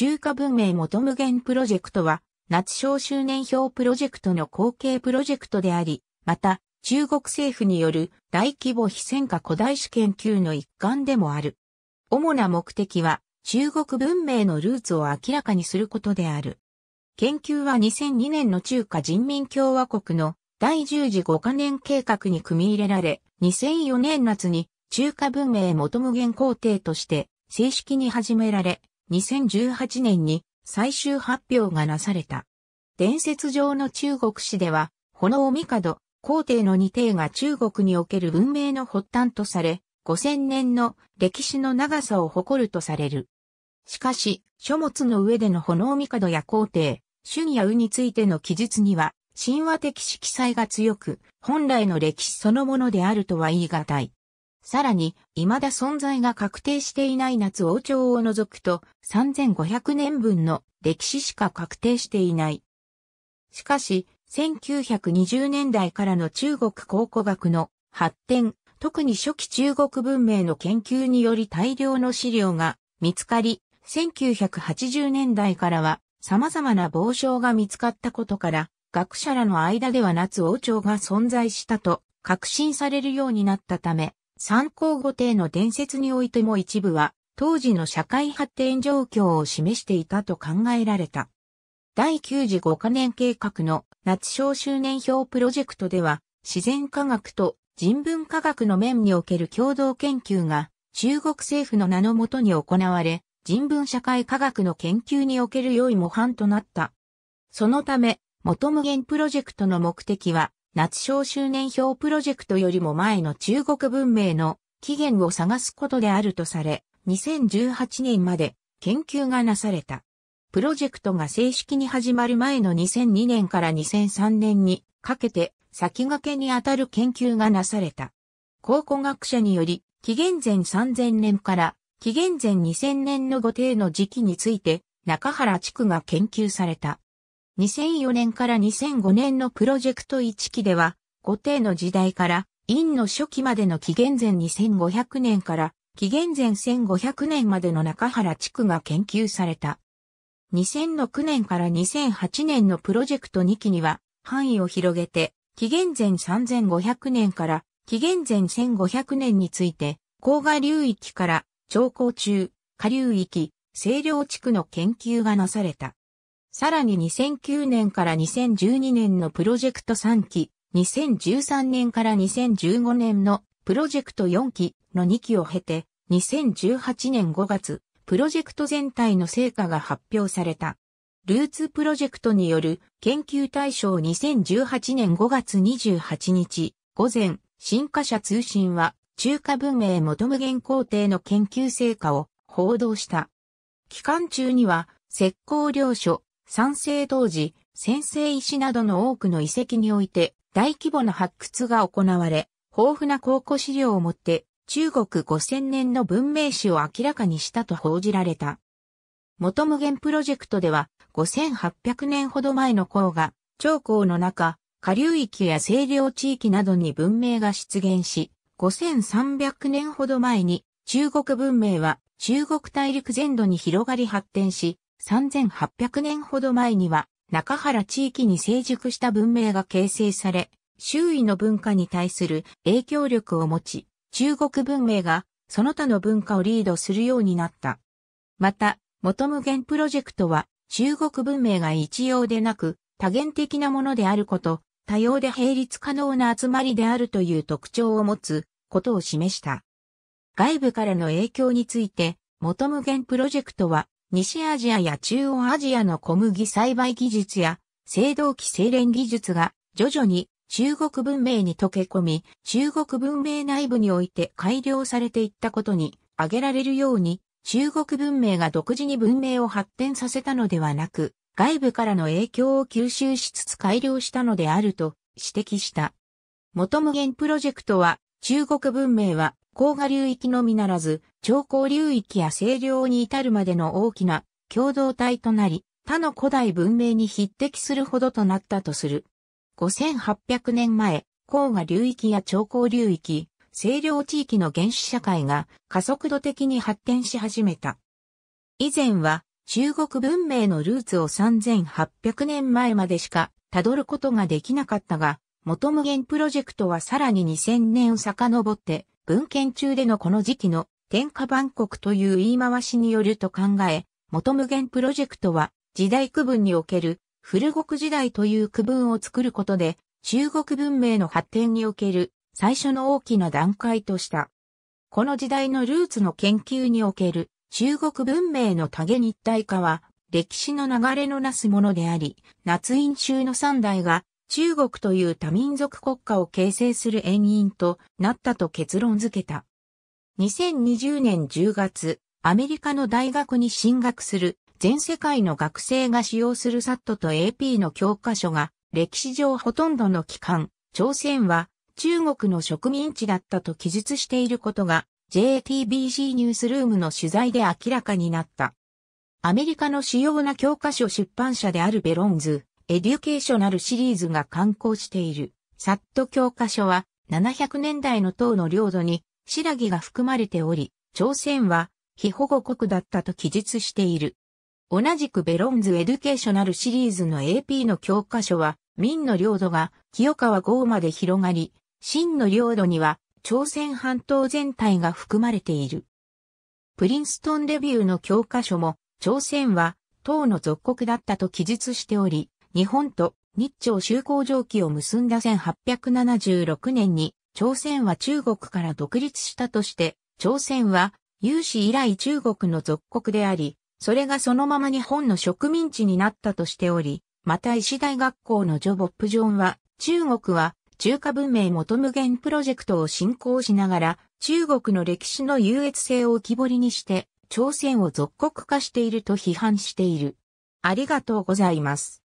中華文明元無限プロジェクトは、夏小周年表プロジェクトの後継プロジェクトであり、また、中国政府による大規模非戦化古代史研究の一環でもある。主な目的は、中国文明のルーツを明らかにすることである。研究は2002年の中華人民共和国の第十次五カ年計画に組み入れられ、2004年夏に中華文明元無限皇帝として正式に始められ、2018年に最終発表がなされた。伝説上の中国史では、炎帝、皇帝の二帝が中国における文明の発端とされ、5000年の歴史の長さを誇るとされる。しかし、書物の上での炎帝や皇帝、春や雨についての記述には、神話的色彩が強く、本来の歴史そのものであるとは言い難い。さらに、未だ存在が確定していない夏王朝を除くと、3500年分の歴史しか確定していない。しかし、1920年代からの中国考古学の発展、特に初期中国文明の研究により大量の資料が見つかり、1980年代からは様々な傍証が見つかったことから、学者らの間では夏王朝が存在したと確信されるようになったため、参考御帝の伝説においても一部は、当時の社会発展状況を示していたと考えられた。第9次5カ年計画の夏小周年表プロジェクトでは、自然科学と人文科学の面における共同研究が、中国政府の名のもとに行われ、人文社会科学の研究における良い模範となった。そのため、元無限プロジェクトの目的は、夏商周年表プロジェクトよりも前の中国文明の起源を探すことであるとされ、2018年まで研究がなされた。プロジェクトが正式に始まる前の2002年から2003年にかけて先駆けにあたる研究がなされた。考古学者により、紀元前3000年から紀元前2000年の後定の時期について中原地区が研究された。2004年から2005年のプロジェクト1期では、後帝の時代から、陰の初期までの紀元前2500年から紀元前1500年までの中原地区が研究された。2006年から2008年のプロジェクト2期には範囲を広げて紀元前3500年から紀元前1500年について高河流域から長江中、下流域、清涼地区の研究がなされた。さらに2009年から2012年のプロジェクト3期、2013年から2015年のプロジェクト4期の2期を経て、2018年5月、プロジェクト全体の成果が発表された。ルーツプロジェクトによる研究対象2018年5月28日午前、新華社通信は中華文明元無限工程の研究成果を報道した。期間中には石膏領書、三世同時、先生石などの多くの遺跡において大規模な発掘が行われ、豊富な考古資料をもって中国5000年の文明史を明らかにしたと報じられた。元無限プロジェクトでは5800年ほど前の項が長江の中、下流域や清涼地域などに文明が出現し、5300年ほど前に中国文明は中国大陸全土に広がり発展し、3800年ほど前には、中原地域に成熟した文明が形成され、周囲の文化に対する影響力を持ち、中国文明がその他の文化をリードするようになった。また、元無限プロジェクトは中国文明が一様でなく多元的なものであること、多様で並立可能な集まりであるという特徴を持つことを示した。外部からの影響について、元無限プロジェクトは西アジアや中央アジアの小麦栽培技術や、青銅器精錬技術が徐々に中国文明に溶け込み、中国文明内部において改良されていったことに挙げられるように、中国文明が独自に文明を発展させたのではなく、外部からの影響を吸収しつつ改良したのであると指摘した。元無限プロジェクトは中国文明は黄河流域のみならず、長江流域や清涼に至るまでの大きな共同体となり、他の古代文明に匹敵するほどとなったとする。5800年前、黄河流域や長江流域、清涼地域の原始社会が加速度的に発展し始めた。以前は中国文明のルーツを3800年前までしか辿ることができなかったが、元無限プロジェクトはさらに2000年を遡って文献中でのこの時期の天下万国という言い回しによると考え、元無限プロジェクトは時代区分における古国時代という区分を作ることで中国文明の発展における最初の大きな段階とした。この時代のルーツの研究における中国文明の多元一体化は歴史の流れのなすものであり、夏印中の三代が中国という多民族国家を形成する遠因となったと結論付けた。2020年10月、アメリカの大学に進学する全世界の学生が使用する SAT と AP の教科書が歴史上ほとんどの期間、朝鮮は中国の植民地だったと記述していることが JTBC ニュースルームの取材で明らかになった。アメリカの主要な教科書出版社であるベロンズ、エデュケーショナルシリーズが刊行している、サット教科書は、700年代の唐の領土に、白木が含まれており、朝鮮は、非保護国だったと記述している。同じくベロンズエデュケーショナルシリーズの AP の教科書は、明の領土が清川郷まで広がり、真の領土には朝鮮半島全体が含まれている。プリンストンレビューの教科書も、朝鮮は唐の属国だったと記述しており、日本と日朝修好条記を結んだ1876年に、朝鮮は中国から独立したとして、朝鮮は、有史以来中国の属国であり、それがそのまま日本の植民地になったとしており、また石大学校のジョ・ボップジョンは、中国は中華文明元無限プロジェクトを進行しながら、中国の歴史の優越性を浮き彫りにして、朝鮮を属国化していると批判している。ありがとうございます。